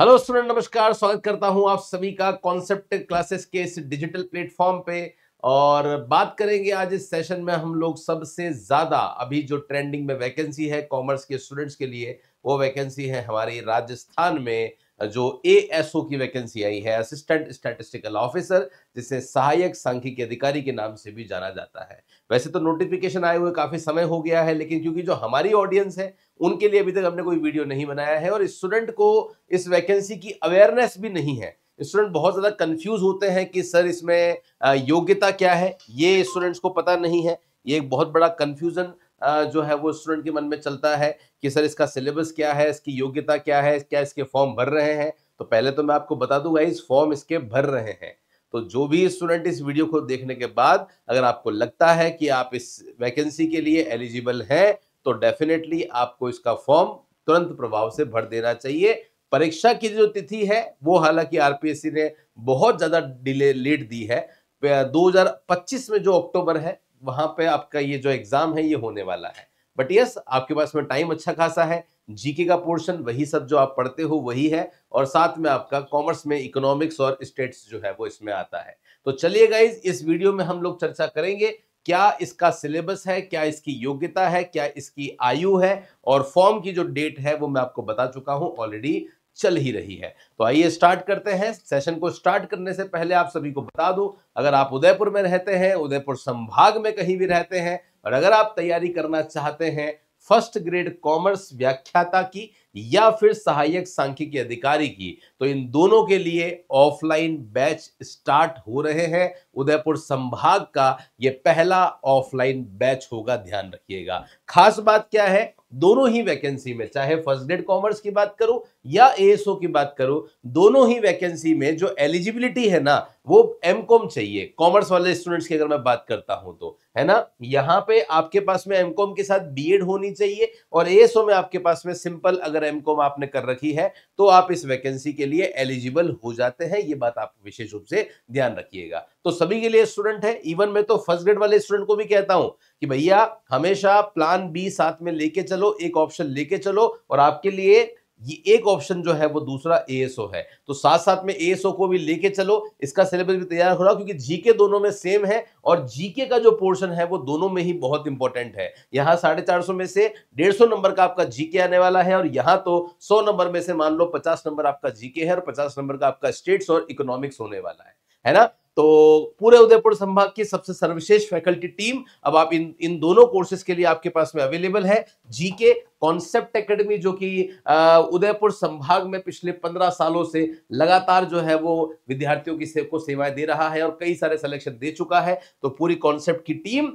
hello student नमस्कार स्वागत करता हूं आप सभी का कॉन्सेप्ट क्लासेस के इस डिजिटल प्लेटफॉर्म पे और बात करेंगे आज इस सेशन में हम लोग सबसे ज़्यादा अभी जो ट्रेंडिंग में वैकेंसी है कॉमर्स के स्टूडेंट्स के लिए वो वैकेंसी है हमारे राजस्थान में जो एएसओ की वैकेंसी आई है असिस्टेंट स्टैटिस्टिकल ऑफिसर जिसे सहायक सांख्यिकी अधिकारी के नाम से भी जाना जाता है वैसे तो नोटिफिकेशन आए हुए काफ़ी समय हो गया है लेकिन क्योंकि जो हमारी ऑडियंस है उनके लिए अभी तक हमने कोई वीडियो नहीं बनाया है और स्टूडेंट को इस वैकेंसी की अवेयरनेस भी नहीं है स्टूडेंट बहुत ज़्यादा कंफ्यूज होते हैं कि सर इसमें योग्यता क्या है ये स्टूडेंट्स को पता नहीं है ये एक बहुत बड़ा कन्फ्यूज़न जो है वो स्टूडेंट के मन में चलता है कि सर इसका सिलेबस क्या है इसकी योग्यता क्या है क्या इसके फॉर्म भर रहे हैं तो पहले तो मैं आपको बता दूंगा इस फॉर्म इसके भर रहे हैं तो जो भी स्टूडेंट इस वीडियो को देखने के बाद अगर आपको लगता है कि आप इस वैकेंसी के लिए एलिजिबल हैं तो डेफिनेटली आपको इसका फॉर्म तुरंत प्रभाव से भर देना चाहिए परीक्षा की जो तिथि है वो हालांकि आरपीएससी ने बहुत ज़्यादा डिले लेट दी है 2025 में जो अक्टूबर है वहां पे आपका ये जो एग्जाम है ये होने वाला है बट यस yes, आपके पास में टाइम अच्छा खासा है जीके का पोर्शन वही सब जो आप पढ़ते हो वही है और साथ में आपका कॉमर्स में इकोनॉमिक्स और स्टेट्स जो है वो इसमें आता है तो चलिए गाइज इस वीडियो में हम लोग चर्चा करेंगे क्या इसका सिलेबस है क्या इसकी योग्यता है क्या इसकी आयु है और फॉर्म की जो डेट है वो मैं आपको बता चुका हूं ऑलरेडी चल ही रही है तो आइए स्टार्ट करते हैं सेशन को स्टार्ट करने से पहले आप सभी को बता दूं अगर आप उदयपुर में रहते हैं उदयपुर संभाग में कहीं भी रहते हैं और अगर आप तैयारी करना चाहते हैं फर्स्ट ग्रेड कॉमर्स व्याख्याता की या फिर सहायक सांख्यिकी अधिकारी की तो इन दोनों के लिए ऑफलाइन बैच स्टार्ट हो रहे हैं उदयपुर संभाग का ये पहला ऑफलाइन बैच होगा ध्यान रखिएगा खास बात क्या है दोनों ही वैकेंसी में चाहे फर्स्ट ग्रेड कॉमर्स की बात करो या एएसओ की बात करो दोनों ही वैकेंसी में जो एलिजिबिलिटी है ना वो एम कॉम चाहिए कॉमर्स वाले स्टूडेंट्स की अगर मैं बात करता हूं तो है ना यहाँ पे आपके पास में एम कॉम के साथ बीएड होनी चाहिए और एएसओ में आपके पास में सिंपल अगर अगर एम कॉम आपने कर रखी है तो आप इस वैकेंसी के लिए एलिजिबल हो जाते हैं ये बात आप विशेष रूप से ध्यान रखिएगा तो सभी के लिए स्टूडेंट है इवन मैं तो फर्स्ट ग्रेड वाले स्टूडेंट को भी कहता हूं कि भैया हमेशा प्लान बी साथ में लेके चलो एक ऑप्शन लेके चलो और आपके लिए ये एक ऑप्शन जो है वो दूसरा एएसओ है तो साथ साथ में एएसओ को भी लेके चलो इसका सिलेबस भी तैयार हो रहा क्योंकि जीके दोनों में सेम है और जीके का जो पोर्शन है वो दोनों में ही बहुत इंपॉर्टेंट है यहाँ साढ़े चार सौ में से डेढ़ सौ नंबर का आपका जीके आने वाला है और यहाँ तो सौ नंबर में से मान लो पचास नंबर आपका जीके है और पचास नंबर का आपका स्टेट्स और इकोनॉमिक्स होने वाला है है ना तो पूरे उदयपुर संभाग की सबसे सर्वश्रेष्ठ फैकल्टी टीम अब आप इन इन दोनों कोर्सेज के लिए आपके पास में अवेलेबल है जीके कॉन्सेप्ट एकेडमी जो कि उदयपुर संभाग में पिछले पंद्रह सालों से लगातार जो है वो विद्यार्थियों की सेव को सेवाएं दे रहा है और कई सारे सिलेक्शन दे चुका है तो पूरी कॉन्सेप्ट की टीम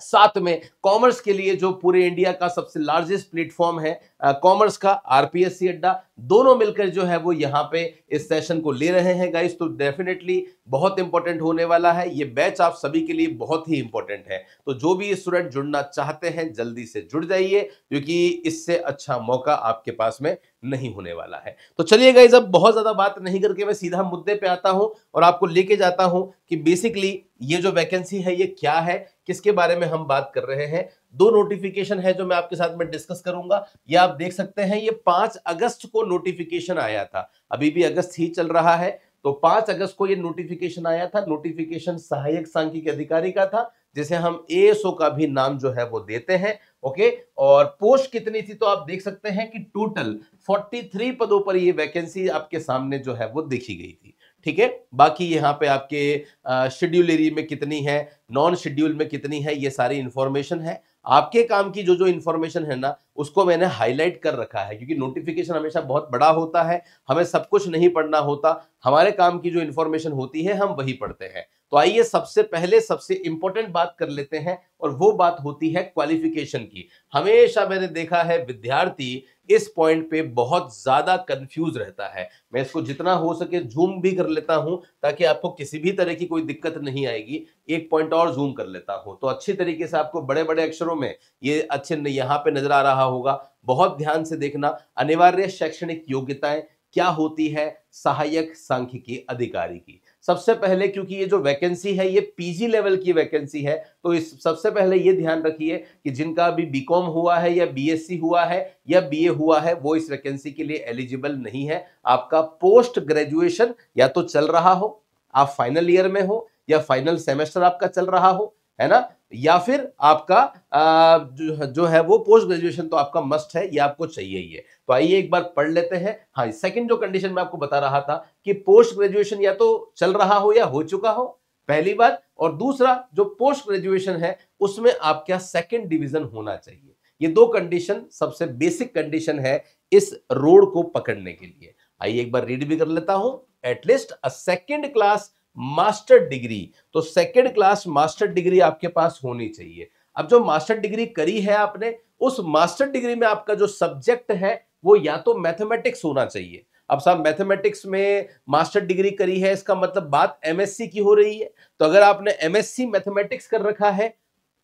साथ में कॉमर्स के लिए जो पूरे इंडिया का सबसे लार्जेस्ट प्लेटफॉर्म है कॉमर्स का आरपीएससी अड्डा दोनों मिलकर जो है वो यहाँ पे इस सेशन को ले रहे हैं गाइस तो डेफिनेटली बहुत इंपॉर्टेंट होने वाला है ये बैच आप सभी के लिए बहुत ही इंपॉर्टेंट है तो जो भी स्टूडेंट जुड़ना चाहते हैं जल्दी से जुड़ जाइए क्योंकि इससे अच्छा मौका आपके पास में नहीं होने वाला है तो चलिए गाइज अब बहुत ज्यादा बात नहीं करके मैं सीधा मुद्दे पे आता हूं और आपको लेके जाता हूं कि बेसिकली ये जो वैकेंसी है ये क्या है किसके बारे में हम बात कर रहे हैं दो नोटिफिकेशन है जो मैं आपके साथ में डिस्कस करूंगा ये आप देख सकते हैं ये पांच अगस्त को नोटिफिकेशन आया था अभी भी अगस्त ही चल रहा है तो पांच अगस्त को ये नोटिफिकेशन आया था नोटिफिकेशन सहायक सांख्यिक अधिकारी का था जिसे हम एएसओ का भी नाम जो है वो देते हैं ओके और पोस्ट कितनी थी तो आप देख सकते हैं कि टोटल 43 पदों पर ये वैकेंसी आपके सामने जो है वो देखी गई थी ठीक है बाकी यहाँ पे आपके शेड्यूल एरिया में कितनी है नॉन शेड्यूल में कितनी है ये सारी इंफॉर्मेशन है आपके काम की जो जो इन्फॉर्मेशन है ना उसको मैंने हाईलाइट कर रखा है क्योंकि नोटिफिकेशन हमेशा बहुत बड़ा होता है हमें सब कुछ नहीं पढ़ना होता हमारे काम की जो इन्फॉर्मेशन होती है हम वही पढ़ते हैं तो आइए सबसे पहले सबसे इंपॉर्टेंट बात कर लेते हैं और वो बात होती है क्वालिफिकेशन की हमेशा मैंने देखा है विद्यार्थी इस पॉइंट पे बहुत ज़्यादा कंफ्यूज रहता है मैं इसको जितना हो सके जूम भी कर लेता हूँ ताकि आपको किसी भी तरह की कोई दिक्कत नहीं आएगी एक पॉइंट और जूम कर लेता हूँ तो अच्छी तरीके से आपको बड़े बड़े अक्षरों में ये अच्छे यहाँ पे नजर आ रहा होगा बहुत ध्यान से देखना अनिवार्य शैक्षणिक योग्यताएं क्या होती है सहायक सांख्यिकी अधिकारी की सबसे पहले क्योंकि ये जो वैकेंसी है ये पीजी लेवल की वैकेंसी है तो इस सबसे पहले ये ध्यान रखिए कि जिनका अभी बीकॉम हुआ है या बीएससी हुआ है या बीए हुआ है वो इस वैकेंसी के लिए एलिजिबल नहीं है आपका पोस्ट ग्रेजुएशन या तो चल रहा हो आप फाइनल ईयर में हो या फाइनल सेमेस्टर आपका चल रहा हो है ना या फिर आपका आ, जो, जो है वो पोस्ट ग्रेजुएशन तो आपका मस्ट है या आपको चाहिए ही है तो आइए एक बार पढ़ लेते हैं हाँ सेकंड जो कंडीशन मैं आपको बता रहा था कि पोस्ट ग्रेजुएशन या तो चल रहा हो या हो चुका हो पहली बात और दूसरा जो पोस्ट ग्रेजुएशन है उसमें आपका सेकंड डिवीजन होना चाहिए ये दो कंडीशन सबसे बेसिक कंडीशन है इस रोड को पकड़ने के लिए आइए एक बार रीड भी कर लेता हूं at least a second class master degree तो सेकेंड क्लास मास्टर डिग्री आपके पास होनी चाहिए अब जो मास्टर डिग्री करी है आपने उस मास्टर डिग्री में आपका जो सब्जेक्ट है वो या तो मैथमेटिक्स होना चाहिए अब साहब मैथमेटिक्स में मास्टर डिग्री करी है इसका मतलब बात एमएससी की हो रही है तो अगर आपने एमएससी मैथमेटिक्स कर रखा है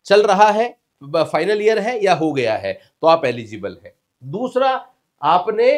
चल रहा है फाइनल ईयर है या हो गया है तो आप एलिजिबल है दूसरा आपने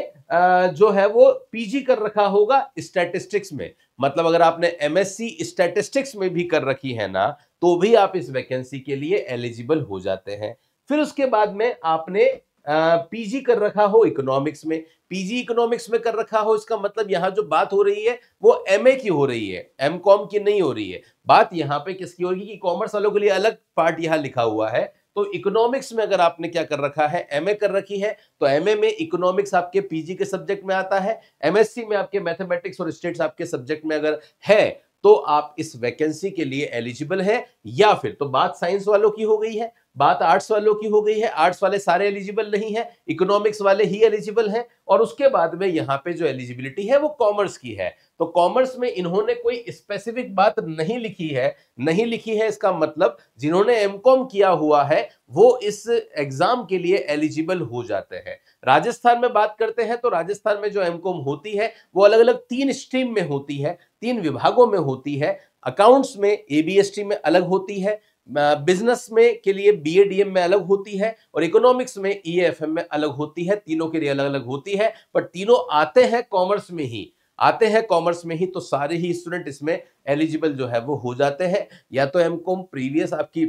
जो है वो पीजी कर रखा होगा स्टैटिस्टिक्स में मतलब अगर आपने एमएससी स्टैटिस्टिक्स में भी कर रखी है ना तो भी आप इस वैकेंसी के लिए एलिजिबल हो जाते हैं फिर उसके बाद में आपने पीजी कर रखा हो इकोनॉमिक्स में पीजी इकोनॉमिक्स में कर रखा हो इसका मतलब यहाँ जो बात हो रही है वो एमए की हो रही है एमकॉम की नहीं हो रही है बात यहाँ पे किसकी होगी कि कॉमर्स वालों के लिए अलग पार्ट यहाँ लिखा हुआ है तो इकोनॉमिक्स में अगर आपने क्या कर रखा है एमए कर रखी है तो एमए में इकोनॉमिक्स आपके पीजी के सब्जेक्ट में आता है एमएससी में आपके मैथमेटिक्स और स्टेट्स आपके सब्जेक्ट में अगर है तो आप इस वैकेंसी के लिए एलिजिबल हैं या फिर तो बात साइंस वालों की हो गई है बात आर्ट्स वालों की हो गई है आर्ट्स वाले सारे एलिजिबल नहीं है इकोनॉमिक्स वाले ही एलिजिबल हैं और उसके बाद में यहाँ पे जो एलिजिबिलिटी है वो कॉमर्स की है तो कॉमर्स में इन्होंने कोई स्पेसिफिक बात नहीं लिखी है नहीं लिखी है इसका मतलब जिन्होंने एम किया हुआ है वो इस एग्जाम के लिए एलिजिबल हो जाते हैं राजस्थान में बात करते हैं तो राजस्थान में जो एमकॉम होती है वो अलग अलग तीन स्ट्रीम में होती है तीन विभागों में होती है अकाउंट्स में एबीएसटी में अलग होती है बिजनेस में के लिए बी डीएम में अलग होती है और इकोनॉमिक्स में ई e एम में अलग होती है तीनों के लिए अलग अलग होती है पर तीनों आते हैं कॉमर्स में ही आते हैं कॉमर्स में ही तो सारे ही स्टूडेंट इसमें एलिजिबल जो है वो हो जाते हैं या तो एम कॉम प्रीवियस आपकी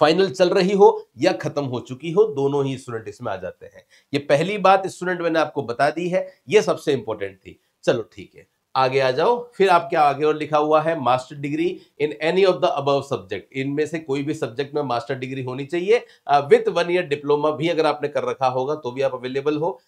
फाइनल चल रही हो या खत्म हो चुकी हो दोनों ही स्टूडेंट इसमें आ जाते हैं ये पहली बात स्टूडेंट मैंने आपको बता दी है ये सबसे इंपॉर्टेंट थी चलो ठीक है आगे आ जाओ फिर आपके आगे और लिखा हुआ है master degree in any of the above subject इनमें से कोई भी सब्जेक्ट में मास्टर डिग्री होनी चाहिए विथ वन ईयर डिप्लोमा भी अगर आपने कर रखा होगा तो भी आप अवेलेबल हो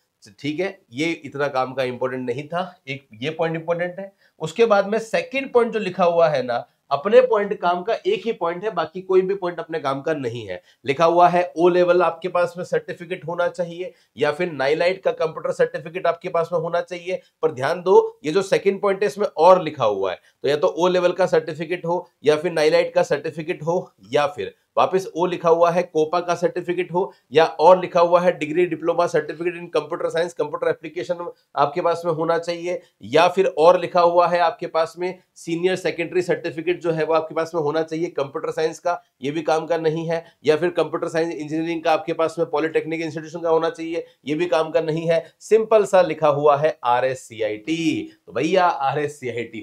ठीक है ये इतना काम का इंपॉर्टेंट नहीं था एक ये पॉइंट इंपॉर्टेंट है उसके बाद में सेकंड पॉइंट जो लिखा हुआ है ना अपने पॉइंट काम का एक ही पॉइंट है बाकी कोई भी पॉइंट अपने काम का नहीं है लिखा हुआ है ओ लेवल आपके पास में सर्टिफिकेट होना चाहिए या फिर नाइलाइट का कंप्यूटर सर्टिफिकेट आपके पास में होना चाहिए पर ध्यान दो ये जो सेकंड पॉइंट है इसमें और लिखा हुआ है तो या तो ओ लेवल का सर्टिफिकेट हो या फिर नाइलाइट का सर्टिफिकेट हो या फिर वापस ओ लिखा हुआ है कोपा का सर्टिफिकेट हो या और लिखा हुआ है degree diploma certificate in computer science computer application आपके पास में होना चाहिए या फिर और लिखा हुआ है आपके पास में सीनियर सेकेंडरी सर्टिफिकेट जो है वो आपके पास में होना चाहिए कंप्यूटर साइंस का ये भी काम का नहीं है या फिर कंप्यूटर साइंस इंजीनियरिंग का आपके पास में पॉलिटेक्निक इंस्टीट्यूशन का होना चाहिए ये भी काम का नहीं है सिंपल सा लिखा हुआ है आर तो भैया आर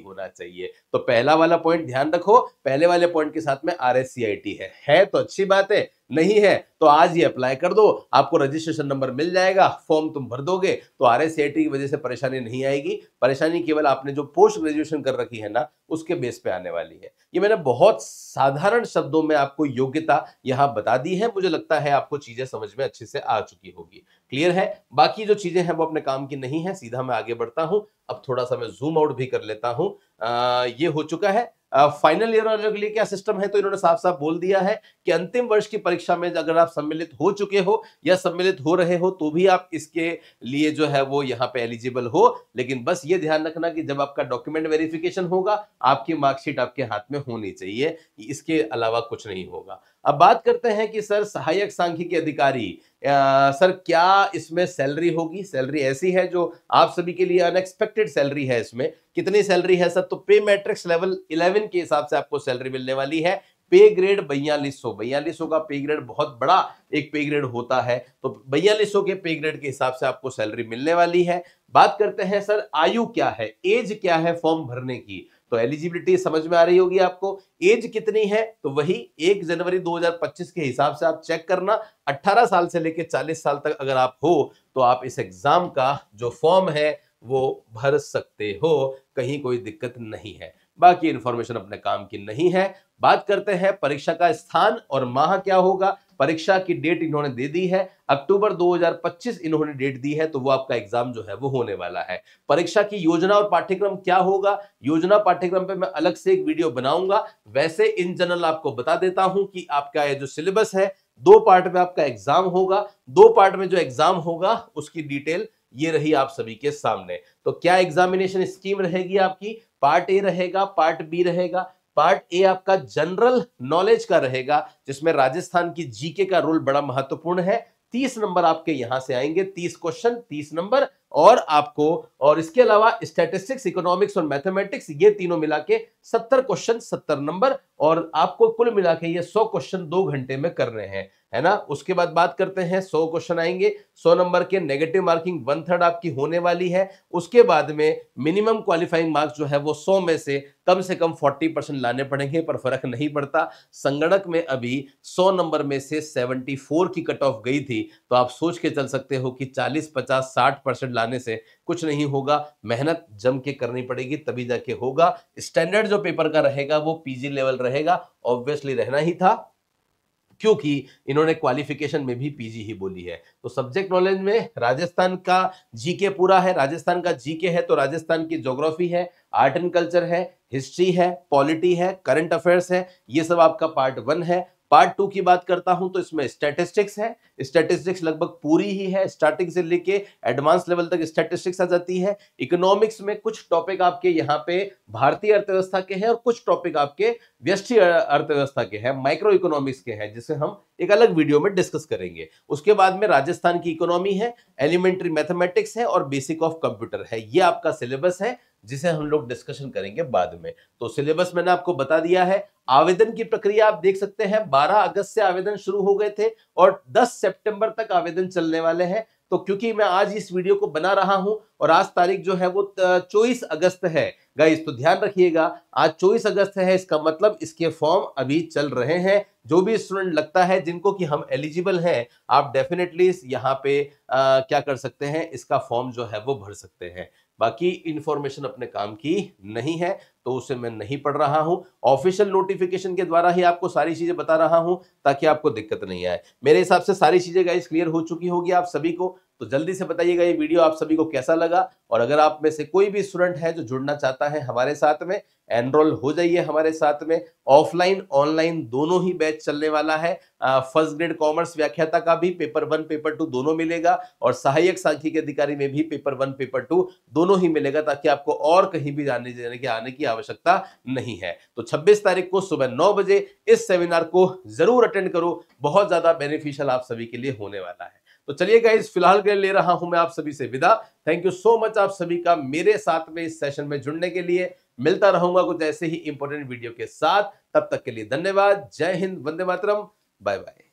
होना चाहिए तो पहला वाला पॉइंट ध्यान रखो पहले वाले पॉइंट के साथ में आर है है तो अच्छी बात है नहीं है तो आज ये अप्लाई कर दो आपको रजिस्ट्रेशन नंबर मिल जाएगा फॉर्म तुम भर दोगे तो आर एस की वजह से परेशानी नहीं आएगी परेशानी केवल आपने जो पोस्ट ग्रेजुएशन कर रखी है ना उसके बेस पे आने वाली है ये मैंने बहुत साधारण शब्दों में आपको योग्यता यहाँ बता दी है मुझे लगता है आपको चीज़ें समझ में अच्छे से आ चुकी होगी क्लियर है बाकी जो चीज़ें हैं वो अपने काम की नहीं है सीधा मैं आगे बढ़ता हूँ अब थोड़ा सा मैं जूम आउट भी कर लेता हूँ ये हो चुका है फाइनल ईयर वालों के लिए क्या सिस्टम है तो इन्होंने साफ साफ बोल दिया है कि अंतिम वर्ष की परीक्षा में अगर आप सम्मिलित हो चुके हो या सम्मिलित हो रहे हो तो भी आप इसके लिए जो है वो यहाँ पे एलिजिबल हो लेकिन बस ये ध्यान रखना कि जब आपका डॉक्यूमेंट वेरिफिकेशन होगा आपकी मार्कशीट आपके हाथ में होनी चाहिए इसके अलावा कुछ नहीं होगा अब बात करते हैं कि सर सहायक सांख्यिकी अधिकारी आ, सर क्या इसमें सैलरी होगी सैलरी ऐसी है जो आप सभी के लिए अनएक्सपेक्टेड सैलरी है इसमें कितनी सैलरी है सर तो पे मैट्रिक्स लेवल 11 के हिसाब से आपको सैलरी मिलने वाली है पे ग्रेड बयालीस सौ बयालीस का पे ग्रेड बहुत बड़ा एक पे ग्रेड होता है तो बयालीस के पे ग्रेड के हिसाब से आपको सैलरी मिलने वाली है बात करते हैं सर आयु क्या है एज क्या है फॉर्म भरने की तो एलिजिबिलिटी समझ में आ रही होगी आपको एज कितनी है तो वही एक जनवरी 2025 के हिसाब से आप चेक करना 18 साल से लेकर 40 साल तक अगर आप हो तो आप इस एग्जाम का जो फॉर्म है वो भर सकते हो कहीं कोई दिक्कत नहीं है बाकी इन्फॉर्मेशन अपने काम की नहीं है बात करते हैं परीक्षा का स्थान और माह क्या होगा परीक्षा की डेट इन्होंने दे दी है अक्टूबर 2025 इन्होंने डेट दी है तो वो आपका एग्जाम जो है वो होने वाला है परीक्षा की योजना और पाठ्यक्रम क्या होगा योजना पाठ्यक्रम पे मैं अलग से एक वीडियो बनाऊंगा वैसे इन जनरल आपको बता देता हूं कि आपका ये जो सिलेबस है दो पार्ट में आपका एग्जाम होगा दो पार्ट में जो एग्जाम होगा उसकी डिटेल ये रही आप सभी के सामने तो क्या एग्जामिनेशन स्कीम रहेगी आपकी पार्ट ए रहेगा पार्ट बी रहेगा पार्ट ए आपका जनरल नॉलेज का रहेगा जिसमें राजस्थान की जीके का रोल बड़ा महत्वपूर्ण है तीस नंबर आपके यहां से आएंगे तीस क्वेश्चन तीस नंबर और आपको और इसके अलावा स्टेटिस्टिक्स इकोनॉमिक्स और मैथमेटिक्स ये तीनों मिला के सत्तर क्वेश्चन सत्तर नंबर और आपको कुल मिला के ये सौ क्वेश्चन दो घंटे में कर रहे हैं है ना उसके बाद बात करते हैं सौ क्वेश्चन आएंगे सौ नंबर के नेगेटिव मार्किंग वन थर्ड आपकी होने वाली है उसके बाद में मिनिमम क्वालिफाइंग मार्क्स जो है वो सौ में से कम से कम फोर्टी परसेंट लाने पड़ेंगे पर फर्क नहीं पड़ता संगणक में अभी सौ नंबर में से सेवेंटी फोर की कट ऑफ गई थी तो आप सोच के चल सकते हो कि चालीस पचास साठ परसेंट लाने से कुछ नहीं होगा मेहनत जम के करनी पड़ेगी तभी जाके होगा स्टैंडर्ड जो पेपर का रहेगा वो पीजी लेवल रहेगा ऑब्वियसली रहना ही था क्योंकि इन्होंने क्वालिफिकेशन में भी पीजी ही बोली है तो सब्जेक्ट नॉलेज में राजस्थान का जीके पूरा है राजस्थान का जीके है तो राजस्थान की ज्योग्राफी है आर्ट एंड कल्चर है हिस्ट्री है पॉलिटी है करंट अफेयर्स है ये सब आपका पार्ट वन है पार्ट टू की बात करता हूं तो इसमें स्टैटिस्टिक्स है स्टैटिस्टिक्स लगभग पूरी ही है स्टार्टिंग से लेके एडवांस लेवल तक स्टैटिस्टिक्स आ जाती है इकोनॉमिक्स में कुछ टॉपिक आपके यहाँ पे भारतीय अर्थव्यवस्था के हैं और कुछ टॉपिक आपके व्यस्ट अर्थव्यवस्था के हैं माइक्रो इकोनॉमिक्स के हैं जिसे हम एक अलग वीडियो में डिस्कस करेंगे उसके बाद में राजस्थान की इकोनॉमी है एलिमेंट्री मैथमेटिक्स है और बेसिक ऑफ कंप्यूटर है ये आपका सिलेबस है जिसे हम लोग डिस्कशन करेंगे बाद में तो सिलेबस मैंने आपको बता दिया है आवेदन की प्रक्रिया आप देख सकते हैं 12 अगस्त से आवेदन शुरू हो गए थे और 10 सितंबर तक आवेदन चलने वाले हैं तो क्योंकि मैं आज इस वीडियो को बना रहा हूं और आज तारीख जो है वो चौबीस अगस्त है गाइस तो ध्यान रखिएगा आज चौबीस अगस्त है इसका मतलब इसके फॉर्म अभी चल रहे हैं जो भी स्टूडेंट लगता है जिनको कि हम एलिजिबल हैं आप डेफिनेटली यहाँ पे आ, क्या कर सकते हैं इसका फॉर्म जो है वो भर सकते हैं बाकी इन्फॉर्मेशन अपने काम की नहीं है तो उसे मैं नहीं पढ़ रहा हूँ ऑफिशियल नोटिफिकेशन के द्वारा ही आपको सारी चीज़ें बता रहा हूं ताकि आपको दिक्कत नहीं आए मेरे हिसाब से सारी चीज़ें गाइस क्लियर हो चुकी होगी आप सभी को तो जल्दी से बताइएगा ये वीडियो आप सभी को कैसा लगा और अगर आप में से कोई भी स्टूडेंट है जो जुड़ना चाहता है हमारे साथ में एनरोल हो जाइए हमारे साथ में ऑफलाइन ऑनलाइन दोनों ही बैच चलने वाला है फर्स्ट ग्रेड कॉमर्स व्याख्याता का भी पेपर वन पेपर टू दोनों मिलेगा और सहायक सांख्यिकी अधिकारी में भी पेपर वन पेपर टू दोनों ही मिलेगा ताकि आपको और कहीं भी जाने जाने की आने की आवश्यकता नहीं है तो छब्बीस तारीख को सुबह नौ बजे इस सेमिनार को जरूर अटेंड करो बहुत ज्यादा बेनिफिशियल आप सभी के लिए होने वाला है तो चलिएगा इस फिलहाल के लिए ले रहा हूं मैं आप सभी से विदा थैंक यू सो मच आप सभी का मेरे साथ में इस सेशन में जुड़ने के लिए मिलता रहूंगा कुछ ऐसे ही इंपॉर्टेंट वीडियो के साथ तब तक के लिए धन्यवाद जय हिंद वंदे मातरम बाय बाय